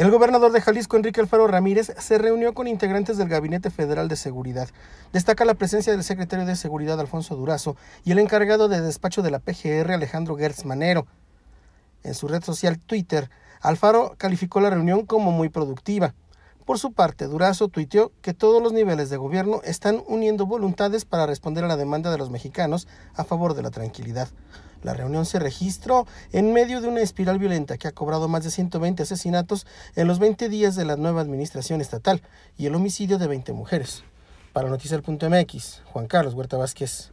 El gobernador de Jalisco, Enrique Alfaro Ramírez, se reunió con integrantes del Gabinete Federal de Seguridad. Destaca la presencia del secretario de Seguridad, Alfonso Durazo, y el encargado de despacho de la PGR, Alejandro Gertz Manero. En su red social Twitter, Alfaro calificó la reunión como muy productiva. Por su parte, Durazo tuiteó que todos los niveles de gobierno están uniendo voluntades para responder a la demanda de los mexicanos a favor de la tranquilidad. La reunión se registró en medio de una espiral violenta que ha cobrado más de 120 asesinatos en los 20 días de la nueva administración estatal y el homicidio de 20 mujeres. Para MX, Juan Carlos Huerta Vázquez.